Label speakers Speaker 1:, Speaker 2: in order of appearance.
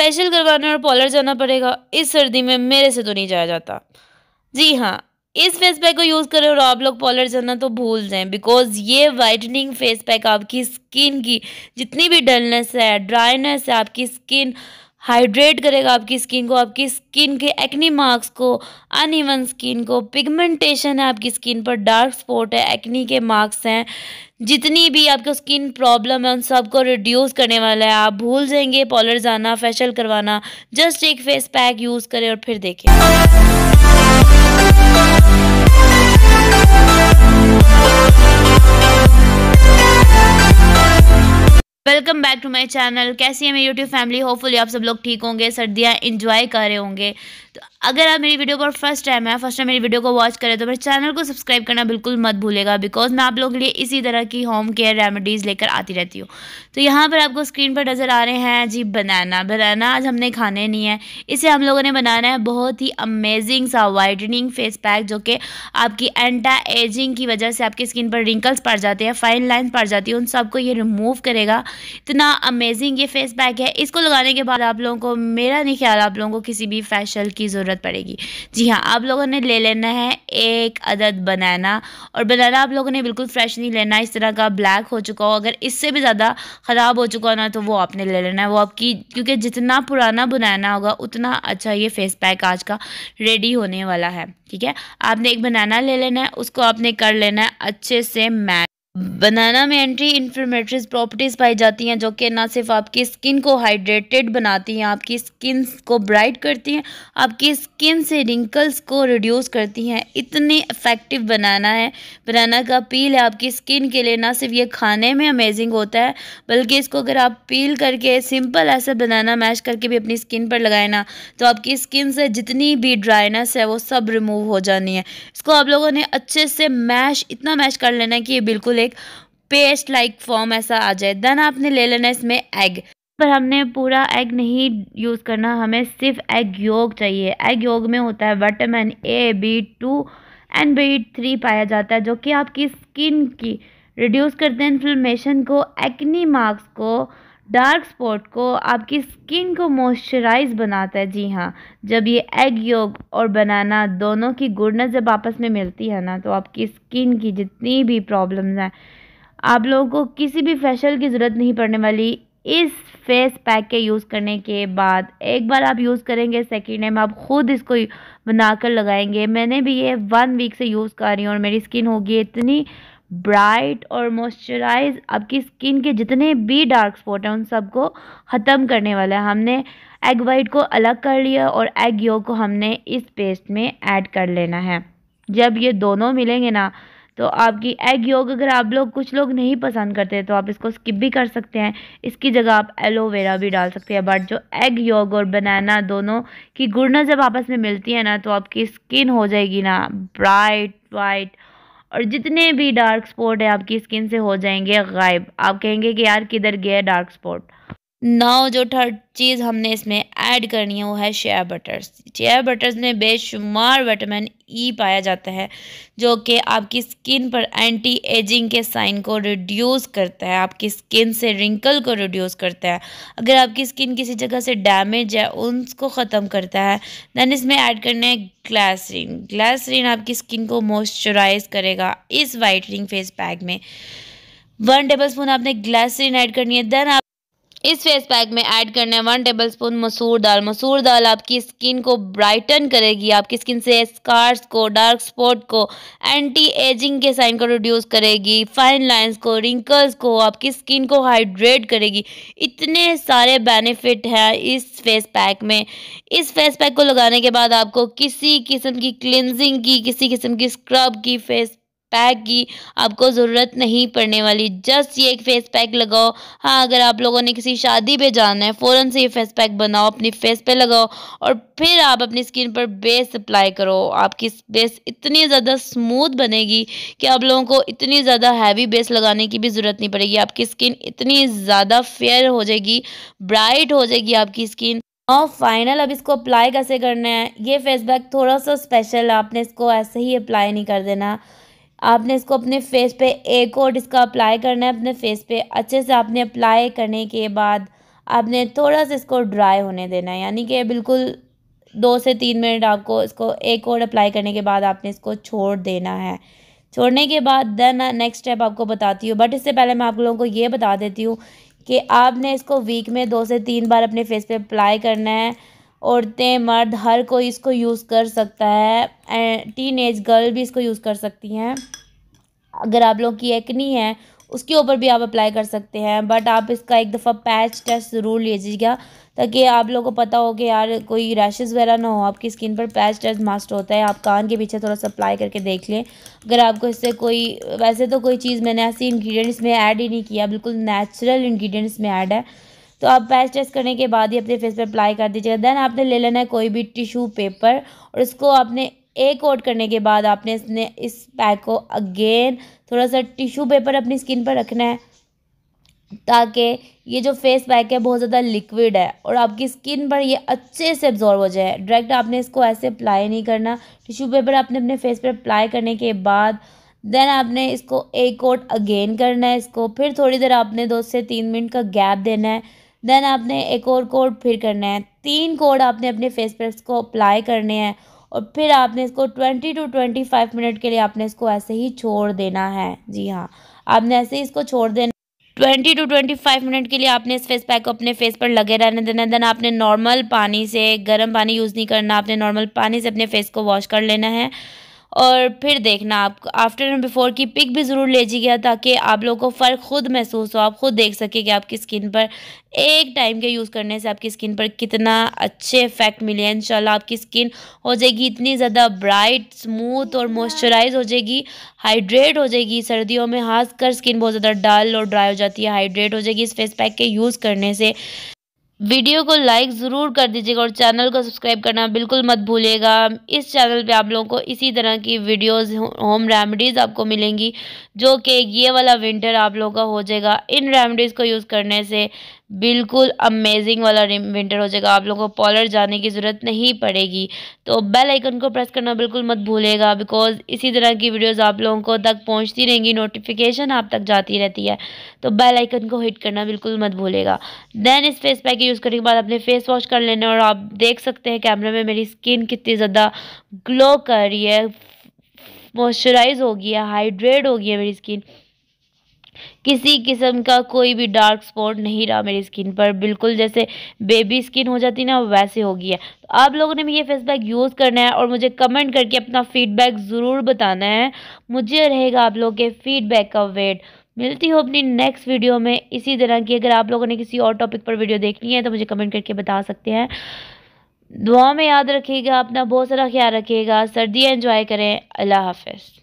Speaker 1: facial करवाने और पॉलर जाना पड़ेगा इस सर्दी में मेरे से तो नहीं जाया जाता जी हाँ इस फेस पैक को यूज़ करें और आप लोग पॉलर जाना तो भूल जाएं बिकॉज ये वाइटनिंग फेस पैक आपकी स्किन की जितनी भी डलनेस है ड्राइनेस है आपकी स्किन हाइड्रेट करेगा आपकी स्किन को आपकी स्किन के एक्नी मार्क्स को अनइवन स्किन को पिगमेंटेशन है आपकी स्किन पर डार्क स्पॉट है एक्नी के मार्क्स हैं जितनी भी आपको स्किन प्रॉब्लम है उन सबको रिड्यूस करने वाला है आप भूल जाएंगे पॉलर जाना फेशियल करवाना जस्ट एक फेस पैक यूज़ करें और फिर देखें welcome back to my channel कैसी है मेरी यूट्यूब फैमिली होपफुली आप सब लोग ठीक होंगे सर्दियाँ इन्जॉय कर रहे होंगे तो अगर आप मेरी वीडियो पर फर्स्ट टाइम है फर्स्ट टाइम मेरी वीडियो को वॉच करें तो मेरे चैनल को सब्सक्राइब करना बिल्कुल मत भूलेगा बिकॉज मैं आप लोगों के लिए इसी तरह की होम केयर रेमेडीज़ लेकर आती रहती हूँ तो यहाँ पर आपको स्क्रीन पर नज़र आ रहे हैं जी बनाना बनाना आज हमने खाने नहीं है इसे हम लोगों ने बनाना है बहुत ही अमेजिंग सा वाइटनिंग फेस पैक जो कि आपकी एंटा एजिंग की वजह से आपकी स्किन पर रिंकल्स पड़ जाते हैं फाइन लाइन पड़ जाती है उन सबको ये रिमूव करेगा इतना अमेजिंग ये फेस पैक है इसको लगाने के बाद आप लोगों को मेरा नहीं ख्याल आप लोगों को किसी भी फेशियल की ज़रूरत पड़ेगी जी हाँ आप लोगों ने ले लेना है एक अदद बनाना और बनाना आप लोगों ने बिल्कुल फ्रेश नहीं लेना इस तरह का ब्लैक हो चुका हो अगर इससे भी ज़्यादा ख़राब हो चुका हो ना तो वो आपने ले लेना है वो आपकी क्योंकि जितना पुराना बनाना होगा उतना अच्छा ये फेस पैक आज का रेडी होने वाला है ठीक है आपने एक बनाना ले लेना है उसको आपने कर लेना है अच्छे से मैच बनाना में एंटी इन्फ्लेमेटरीज प्रॉपर्टीज़ पाई जाती हैं जो कि ना सिर्फ आपकी स्किन को हाइड्रेटेड बनाती हैं आपकी स्किन को ब्राइट करती हैं आपकी स्किन से रिंकल्स को रिड्यूस करती हैं इतनी इफ़ेक्टिव बनाना है बनाना का पील है आपकी स्किन के लिए ना सिर्फ ये खाने में अमेजिंग होता है बल्कि इसको अगर आप पील करके सिंपल ऐसा बनाना मैश करके भी अपनी स्किन पर लगाए ना तो आपकी स्किन से जितनी भी ड्राइनेस है वो सब रिमूव हो जानी है इसको आप लोगों ने अच्छे से मैश इतना मैश कर लेना है कि ये बिल्कुल एक पेस्ट लाइक फॉर्म ऐसा आ जाए देन आपने ले लेना इसमें एग पर हमने पूरा एग नहीं यूज़ करना हमें सिर्फ एग योग चाहिए एग योग में होता है vitamin A B two and B three पाया जाता है जो कि आपकी स्किन की रिड्यूस करते हैं इन्फ्लेमेशन को एक्नी मार्क्स को डार्क स्पॉट को आपकी स्किन को मॉइस्चराइज बनाता है जी हाँ जब ये एग योग और बनाना दोनों की गुडनेस जब आपस में मिलती है ना तो आपकी स्किन की जितनी भी प्रॉब्लम्स हैं आप लोगों को किसी भी फेशियल की ज़रूरत नहीं पड़ने वाली इस फेस पैक के यूज़ करने के बाद एक बार आप यूज़ करेंगे सेकेंड टाइम आप ख़ुद इसको बनाकर लगाएंगे मैंने भी ये वन वीक से यूज़ कर रही हूँ और मेरी स्किन होगी इतनी ब्राइट और मॉइस्चराइज आपकी स्किन के जितने भी डार्क स्पॉट हैं उन सबको ख़त्म करने वाला है हमने एग वाइट को अलग कर लिया और एग योग को हमने इस पेस्ट में ऐड कर लेना है जब ये दोनों मिलेंगे ना तो आपकी एग योग अगर आप लोग कुछ लोग नहीं पसंद करते तो आप इसको स्किप भी कर सकते हैं इसकी जगह आप एलोवेरा भी डाल सकते हैं बट जो एग योग और बनाना दोनों की गुड़ना जब आपस में मिलती है ना तो आपकी स्किन हो जाएगी ना ब्राइट वाइट और जितने भी डार्क स्पॉट है आपकी स्किन से हो जाएंगे गायब आप कहेंगे कि यार किधर गया डार्क स्पॉट नाव जो थर्ड चीज़ हमने इसमें ऐड करनी है वो है शेयर बटर्स शेयर बटर्स में बेशुमार विटामिन ई e पाया जाता है जो कि आपकी स्किन पर एंटी एजिंग के साइन को रिड्यूस करता है आपकी स्किन से रिंकल को रिड्यूस करता है अगर आपकी स्किन किसी जगह से डैमेज है उनको ख़त्म करता है देन इसमें ऐड करना है ग्लासरीन ग्लासरीन आपकी स्किन को मॉइस्चराइज करेगा इस वाइटनिंग फेस पैक में वन टेबल स्पून आपने ग्लासरीन ऐड करनी है देन आप इस फेस पैक में ऐड करना है वन टेबलस्पून मसूर दाल मसूर दाल आपकी स्किन को ब्राइटन करेगी आपकी स्किन से स्कार्स को डार्क स्पॉट को एंटी एजिंग के साइन को रिड्यूस करेगी फाइन लाइंस को रिंकल्स को आपकी स्किन को हाइड्रेट करेगी इतने सारे बेनिफिट हैं इस फेस पैक में इस फेस पैक को लगाने के बाद आपको किसी किस्म की क्लिनजिंग की किसी किस्म की स्क्रब की फेस पैक की आपको ज़रूरत नहीं पड़ने वाली जस्ट ये एक फेस पैक लगाओ हाँ अगर आप लोगों ने किसी शादी पे जाना है फ़ौरन से ये फेस पैक बनाओ अपनी फेस पे लगाओ और फिर आप अपनी स्किन पर बेस अप्लाई करो आपकी बेस इतनी ज़्यादा स्मूथ बनेगी कि आप लोगों को इतनी ज़्यादा हैवी बेस लगाने की भी ज़रूरत नहीं पड़ेगी आपकी स्किन इतनी ज़्यादा फेयर हो जाएगी ब्राइट हो जाएगी आपकी स्किन और फाइनल अब इसको अप्लाई कैसे करना है ये फेस पैक थोड़ा सा स्पेशल आपने इसको ऐसे ही अप्लाई नहीं कर देना आपने इसको अपने फेस पे एक और इसका अप्लाई करना है अपने फेस पे अच्छे से आपने अप्लाई करने के बाद आपने थोड़ा सा इसको ड्राई होने देना है यानी कि बिल्कुल दो से तीन मिनट आपको इसको एक और अप्लाई करने के बाद आपने इसको छोड़ देना है छोड़ने के बाद देन नेक्स्ट स्टेप आपको बताती हूँ बट इससे पहले मैं आप लोगों को ये बता देती हूँ कि आपने इसको वीक में दो से तीन बार अपने फेस पे अप्लाई करना है औरतें मर्द हर कोई इसको यूज़ कर सकता है एंड टीन एज गर्ल भी इसको यूज़ कर सकती हैं अगर आप लोगों की एक्नी है उसके ऊपर भी आप अप्लाई कर सकते हैं बट आप इसका एक दफ़ा पैच टेस्ट ज़रूर लीजिएगा ताकि आप लोगों को पता हो कि यार कोई रैशेज़ वगैरह ना हो आपकी स्किन पर पैच टेस्ट मस्ट होता है आप कान के पीछे थोड़ा सा अप्लाई करके देख लें अगर आपको इससे कोई वैसे तो कोई चीज़ मैंने ऐसी इन्ग्रीडियंट्स में ऐड ही नहीं किया बिल्कुल नेचुरल इन्ग्रीडियंट्स में ऐड है तो आप पैच करने के बाद ही अपने फेस पर अप्लाई कर दीजिएगा देन आपने ले लेना है कोई भी टिशू पेपर और इसको आपने एक कोट करने के बाद आपने इसने इस पैक को अगेन थोड़ा सा टिशू पेपर अपनी स्किन पर रखना है ताकि ये जो फेस पैक है बहुत ज़्यादा लिक्विड है और आपकी स्किन पर ये अच्छे से एब्जॉर्व हो जाए डायरेक्ट आपने इसको ऐसे अप्लाई नहीं करना टिश्यू पेपर आपने अपने फेस पर अप्लाई करने के बाद देन आपने इसको एक कोट अगेन करना है इसको फिर थोड़ी देर आपने दो से तीन मिनट का गैप देना है देन आपने एक और कोड फिर करना है तीन कोड आपने अपने फेस पैक्स को अप्लाई करने हैं और फिर आपने इसको twenty to twenty five minute के लिए आपने इसको ऐसे ही छोड़ देना है जी हाँ आपने ऐसे ही इसको छोड़ देना twenty to twenty five minute के लिए आपने इस फेस पैक को अपने फेस पर लगे रहने देना देन आपने नॉर्मल पानी से गर्म पानी यूज़ नहीं करना आपने नॉर्मल पानी से अपने फेस को वॉश कर लेना है और फिर देखना आप आफ्टर एंड बिफोर की पिक भी ज़रूर ले लीजिएगा ताकि आप लोगों को फ़र्क खुद महसूस हो आप खुद देख सकें कि आपकी स्किन पर एक टाइम के यूज़ करने से आपकी स्किन पर कितना अच्छे इफेक्ट मिले इन आपकी स्किन हो जाएगी इतनी ज़्यादा ब्राइट स्मूथ और मॉइस्चराइज हो जाएगी हाइड्रेट हो जाएगी सर्दियों में खासकर स्किन बहुत ज़्यादा डल और ड्राई हो जाती है हाइड्रेट हो जाएगी इस फेस पैक के यूज़ करने से वीडियो को लाइक ज़रूर कर दीजिएगा और चैनल को सब्सक्राइब करना बिल्कुल मत भूलिएगा इस चैनल पे आप लोगों को इसी तरह की वीडियोस होम रेमेडीज़ आपको मिलेंगी जो कि ये वाला विंटर आप लोगों का हो जाएगा इन रेमेडीज़ को यूज़ करने से बिल्कुल अमेजिंग वाला विंटर हो जाएगा आप लोगों को पॉलर जाने की ज़रूरत नहीं पड़ेगी तो बेल आइकन को प्रेस करना बिल्कुल मत भूलेगा बिकॉज इसी तरह की वीडियोस आप लोगों को तक पहुंचती रहेंगी नोटिफिकेशन आप तक जाती रहती है तो बेल आइकन को हिट करना बिल्कुल मत भूलेगा दैन इस फेस पैक यूज़ करने के बाद अपने फेस वॉश कर लेना और आप देख सकते हैं कैमरे में मेरी स्किन कितनी ज़्यादा ग्लो कर रही है मॉइस्चराइज़ हो गई है हाइड्रेट हो गई है मेरी स्किन किसी किस्म का कोई भी डार्क स्पॉट नहीं रहा मेरी स्किन पर बिल्कुल जैसे बेबी स्किन हो जाती ना वैसे हो गई है तो आप लोगों ने भी ये फेस पैक यूज़ करना है और मुझे कमेंट करके अपना फ़ीडबैक ज़रूर बताना है मुझे रहेगा आप लोगों के फ़ीडबैक का वेट मिलती हूँ अपनी नेक्स्ट वीडियो में इसी तरह की अगर आप लोगों ने किसी और टॉपिक पर वीडियो देखनी है तो मुझे कमेंट करके बता सकते हैं दुआ में याद रखिएगा अपना बहुत सारा ख्याल रखिएगा सर्दियाँ इन्जॉय करें अल्लाह हाफिज़